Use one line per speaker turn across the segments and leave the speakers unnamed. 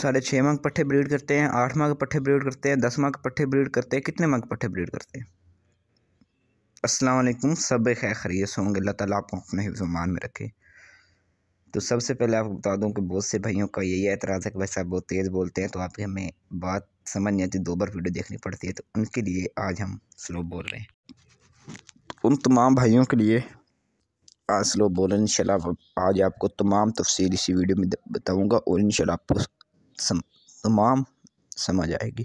साढ़े छः माह पट्ठे ब्रीड करते हैं आठ माह पट्ठे ब्रीड करते हैं दस माह पट्ठे ब्रीड करते हैं कितने माह पट्ठे ब्रीड करते हैं अस्सलाम वालेकुम सब खैर खरीय से होंगे अल्लाह ताला आपको अपने हिफ्जमान में रखे तो सबसे पहले आपको बता दूँ कि बहुत से भाइयों का यही एतराज़ है कि भाई साहब बहुत तेज़ बोलते हैं तो आपकी हमें बात समझ नहीं आती दो बार वीडियो देखनी पड़ती है तो उनके लिए आज हम स्लो बोल रहे हैं उन तमाम भाइयों के लिए आज स्लो बोल इन आज आपको तमाम तफसील इसी वीडियो में बताऊँगा और इन आपको सम तमाम समझ आएगी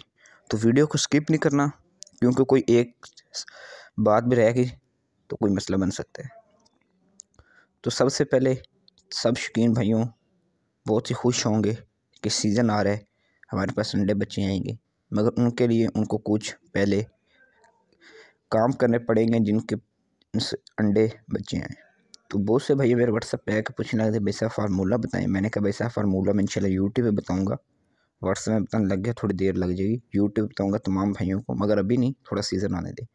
तो वीडियो को स्किप नहीं करना क्योंकि कोई एक बात भी रहेगी तो कोई मसला बन सकता है तो सबसे पहले सब शौकीन भाइयों बहुत ही खुश होंगे कि सीज़न आ रहा है हमारे पास अंडे बच्चे आएंगे मगर उनके लिए उनको कुछ पहले काम करने पड़ेंगे जिनके अंडे बच्चे हैं तो बहुत से भाई मेरे व्हाट्सअप पे आकर पूछने लगे थे वैसा फार्मूला बताएं मैंने कहा वैसा फार्मूला मैं इंशाल्लाह यूट्यूब पर बताऊँगा व्हाट्सएप में बताने लग गया थोड़ी देर लग जाएगी यूट्यूब बताऊँगा तमाम भाइयों को मगर अभी नहीं थोड़ा सीज़न आने दे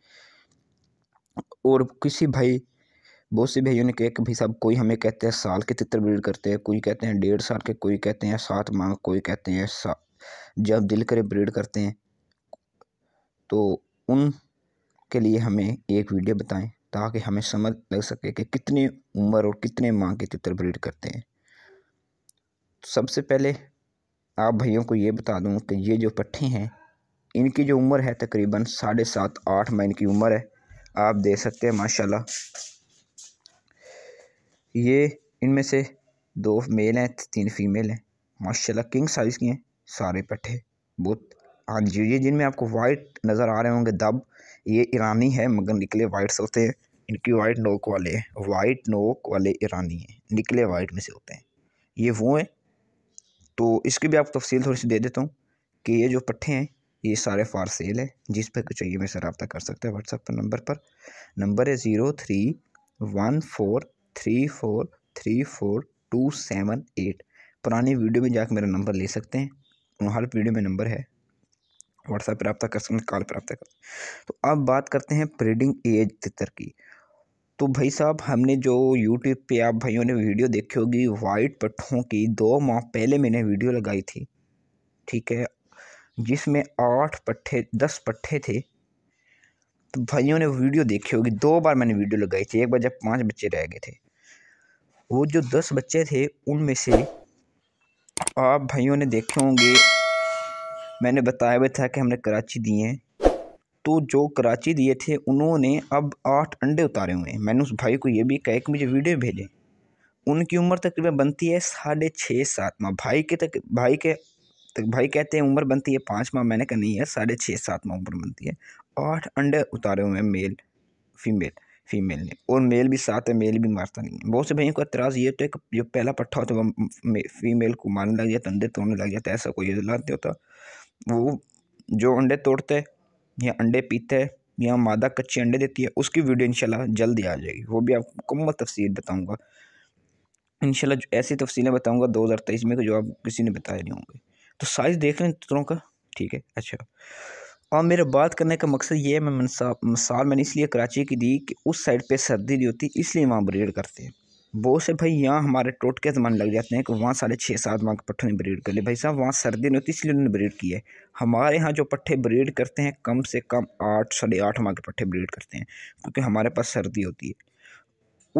और किसी भाई बहुत से भाइयों ने कहा कि भाई साहब कोई हमें कहते हैं साल के तितर ब्रीड करते हैं कोई कहते हैं डेढ़ साल के कोई कहते हैं सात माह कोई कहते हैं सा जब दिल करे ब्रीड करते हैं तो उन के लिए हमें एक वीडियो बताएं ताकि हमें समझ लग सके कि कितनी उम्र और कितने माँ के तितर ब्रीड करते हैं सबसे पहले आप भाइयों को ये बता दूँ कि ये जो पट्ठे हैं इनकी जो उम्र है तकरीबन साढ़े सात आठ महीने की उम्र है आप देख सकते हैं माशाल्लाह ये इनमें से दो मेल हैं तीन फीमेल हैं माशाल्लाह किंग साइज़ की हैं सारे पट्ठे बहुत हाँ जी जिनमें आपको वाइट नज़र आ रहे होंगे दब ये ईरानी है मगर निकले वाइट से होते हैं इनकी वाइट नोक वाले वाइट नोक वाले ईरानी हैं निकले वाइट में से होते हैं ये वो हैं तो इसकी भी आपको तफसील थोड़ी सी दे देता हूँ कि ये जो पट्ठे हैं ये सारे फार सेल है जिस पर चाहिए मैं से रबता कर सकते हैं व्हाट्सएप पर नंबर पर नंबर है zero three one four three four three four two seven eight पुरानी वीडियो में जाकर मेरा नंबर ले सकते हैं हर वीडियो में नंबर है व्हाट्सएप पर रब्ता कर सकते हैं कॉल पर रब्ता कर सकते तो अब बात करते हैं प्रीडिंग एज तितर की तो भाई साहब हमने जो यूट्यूब पे आप भाइयों ने वीडियो देखी होगी वाइट पट्ठों की दो माह पहले मैंने वीडियो लगाई थी ठीक है जिसमें आठ पट्ठे दस पट्ठे थे तो भाइयों ने वीडियो देखी होगी दो बार मैंने वीडियो लगाई थी एक बार जब पाँच बच्चे रह गए थे वो जो दस बच्चे थे उनमें से आप भाइयों ने देखे होंगे मैंने बताया भी था कि हमने कराची दिए हैं तो जो कराची दिए थे उन्होंने अब आठ अंडे उतारे हुए हैं मैंने उस भाई को ये भी कहा कि मुझे वीडियो भेजें उनकी उम्र तकरीबन बनती है साढ़े छः सात माह भाई के तक भाई के तक भाई कहते हैं उम्र बनती है पाँच माह मैंने कहा नहीं है साढ़े छः सात माह उम्र बनती है आठ अंडे उतारे हुए हैं मेल फीमेल फीमेल ने और मेल भी साथ है मेल भी मारता नहीं है बहुत से भाइयों का एतराज़ ये तो है जो पहला पट्ठा होता है वो फीमेल को मारने लग जाता अंडे तोड़ने लग जाता ऐसा कोई इजला नहीं होता वो जो अंडे तोड़ते हैं या अंडे पीते हैं या मादा कच्चे अंडे देती है उसकी वीडियो इंशाल्लाह जल्दी आ जाएगी वो भी आपको मुकम्मल तफसील बताऊँगा जो ऐसी तफसीलें बताऊँगा दो हज़ार तेईस में तो जो आप किसी ने बताए नहीं होंगे तो साइज़ देख लें तुतरों का ठीक है अच्छा और मेरे बात करने का मकसद ये है मैं मिसाल मैंने इसलिए कराची की दी कि उस साइड पे सर्दी नहीं होती इसलिए वहाँ ब्रीड करते हैं बहुत से भाई यहाँ हमारे टोटके जमाने लग जाते हैं कि वहाँ साढ़े छः सात माह के पट्ठों ने ब्रीड कर लिया भाई साहब वहाँ सर्दी नहीं होती इसलिए उन्होंने ब्रीड की है हमारे यहाँ जो पट्ठे ब्रीड करते हैं कम से कम आठ साढ़े आठ माह के पट्ठे ब्रीड करते हैं क्योंकि हमारे पास सर्दी होती है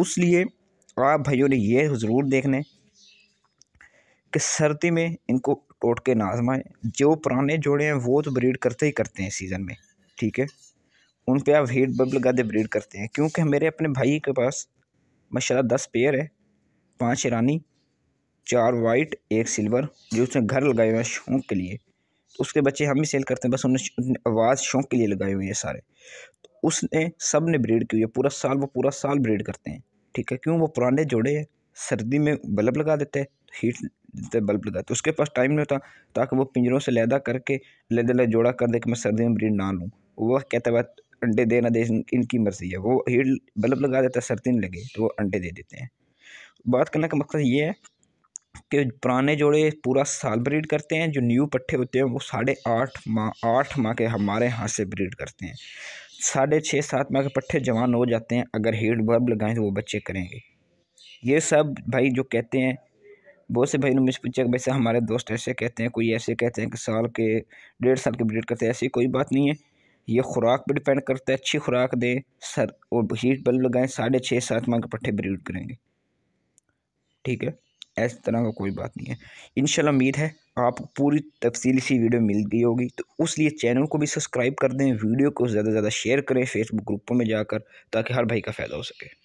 उस लिए आप भाइयों ने यह ज़रूर देखने कि सर्दी में इनको टोटके ना आजमाएं जो पुराने जोड़े हैं वो तो ब्रीड करते ही करते हैं सीज़न में ठीक है उन पर आप हीट बल्ब लगा दे ब्रीड करते हैं क्योंकि मेरे अपने भाई के पास माशा दस पेयर है पाँच ईरानी चार वाइट एक सिल्वर जो उसने घर लगाए हुए हैं शौक के लिए तो उसके बच्चे हम ही सेल करते हैं बस उन्हें आवाज़ शौक के लिए लगाए हुए हैं सारे तो उसने सब ने ब्रीड की हुई है पूरा साल वो पूरा साल ब्रीड करते हैं ठीक है क्यों वो पुराने जोड़े हैं सर्दी में बल्ब लगा देते हैं हीट देते बल्ब लगाते उसके पास टाइम नहीं होता ताकि वो पिंजरों से लैदा करके लैदा जोड़ा कर दे कि मैं सर्दी में ब्रीड ना लूँ वह कहते है अंडे देना दे इनकी मर्जी है वो हीट बल्ब लगा देता है सर्दी लगे तो वो अंडे दे देते हैं बात करने का मकसद ये है कि पुराने जोड़े पूरा साल ब्रीड करते हैं जो न्यू पट्ठे होते हैं वो साढ़े आठ माह आठ माह के हमारे यहाँ से ब्रीड करते हैं साढ़े छः सात माह के पट्ठे जवान हो जाते हैं अगर हीट बल्ब लगाएं तो वो बच्चे करेंगे ये सब भाई जो कहते हैं बहुत से भाई ने मुझसे पूछा कि भाई साहब हमारे दोस्त ऐसे कहते हैं कोई ऐसे कहते हैं कि साल के डेढ़ साल के ब्रीड करते हैं ऐसी कोई बात नहीं है ये खुराक पर डिपेंड करता है अच्छी खुराक दें सर और हीट बल्ब लगाएं साढ़े छः सात माह के पट्टे ब्रीड करेंगे ठीक है ऐसी तरह का कोई बात नहीं है इन उम्मीद है आपको पूरी तफसील इसी वीडियो मिल गई होगी तो उस लिए चैनल को भी सब्सक्राइब कर दें वीडियो को ज़्यादा से ज़्यादा शेयर करें फेसबुक ग्रुपों में जाकर ताकि हर भाई का फ़ायदा हो सके